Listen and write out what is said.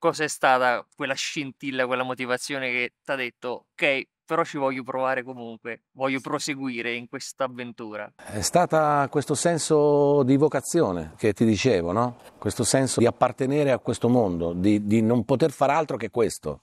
cosa è stata quella scintilla, quella motivazione che ti ha detto ok, però ci voglio provare comunque, voglio proseguire in questa avventura. È stata questo senso di vocazione che ti dicevo, no? Questo senso di appartenere a questo mondo, di, di non poter fare altro che questo.